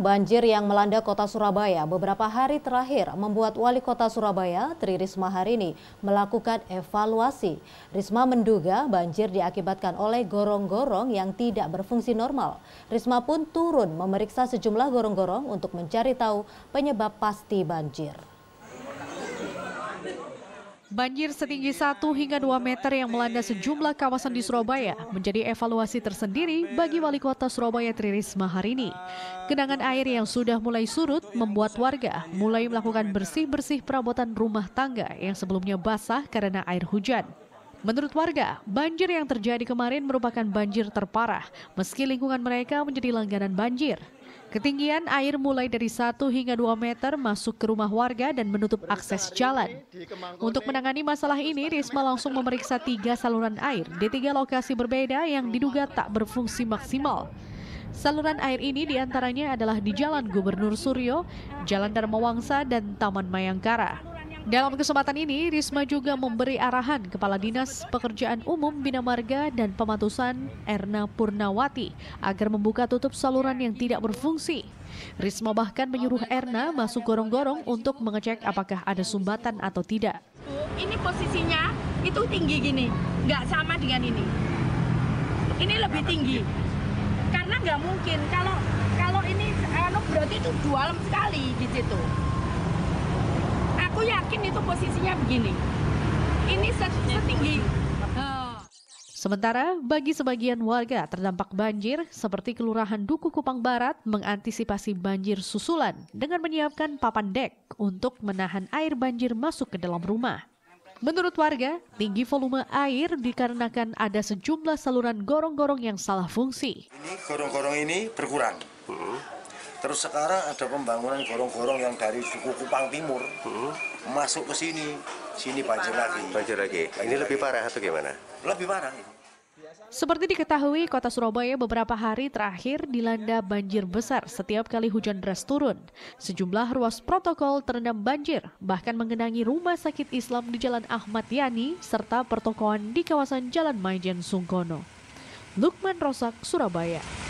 banjir yang melanda kota Surabaya beberapa hari terakhir membuat wali kota Surabaya Tri Risma hari ini melakukan evaluasi. Risma menduga banjir diakibatkan oleh gorong-gorong yang tidak berfungsi normal. Risma pun turun memeriksa sejumlah gorong-gorong untuk mencari tahu penyebab pasti banjir. Banjir setinggi 1 hingga 2 meter yang melanda sejumlah kawasan di Surabaya menjadi evaluasi tersendiri bagi Wali Kota Surabaya Tri Risma hari ini. Genangan air yang sudah mulai surut membuat warga mulai melakukan bersih-bersih perabotan rumah tangga yang sebelumnya basah karena air hujan. Menurut warga, banjir yang terjadi kemarin merupakan banjir terparah, meski lingkungan mereka menjadi langganan banjir. Ketinggian air mulai dari 1 hingga 2 meter masuk ke rumah warga dan menutup akses jalan. Untuk menangani masalah ini, Risma langsung memeriksa tiga saluran air di tiga lokasi berbeda yang diduga tak berfungsi maksimal. Saluran air ini diantaranya adalah di Jalan Gubernur Suryo, Jalan Dharma Wangsa, dan Taman Mayangkara. Dalam kesempatan ini, Risma juga memberi arahan Kepala Dinas Pekerjaan Umum Bina Marga dan Pematusan Erna Purnawati agar membuka tutup saluran yang tidak berfungsi. Risma bahkan menyuruh Erna masuk gorong-gorong untuk mengecek apakah ada sumbatan atau tidak. Ini posisinya itu tinggi gini, nggak sama dengan ini. Ini lebih tinggi. Karena nggak mungkin, kalau kalau ini anu, berarti itu dua sekali di situ mungkin itu posisinya begini. Ini setinggi. Oh. Sementara, bagi sebagian warga terdampak banjir, seperti Kelurahan Duku Kupang Barat mengantisipasi banjir susulan dengan menyiapkan papan dek untuk menahan air banjir masuk ke dalam rumah. Menurut warga, tinggi volume air dikarenakan ada sejumlah saluran gorong-gorong yang salah fungsi. Ini gorong-gorong ini berkurang. Hmm. Terus sekarang ada pembangunan gorong-gorong yang dari suku Kupang Timur hmm. masuk ke sini, sini banjir lagi. Banjir lagi. Banjir nah, ini lagi. lebih parah atau gimana? Lebih parah. Seperti diketahui, kota Surabaya beberapa hari terakhir dilanda banjir besar setiap kali hujan deras turun. Sejumlah ruas protokol terendam banjir, bahkan mengenangi rumah sakit Islam di Jalan Ahmad Yani, serta pertokoan di kawasan Jalan Majen Sungkono. Lukman Rosak, Surabaya.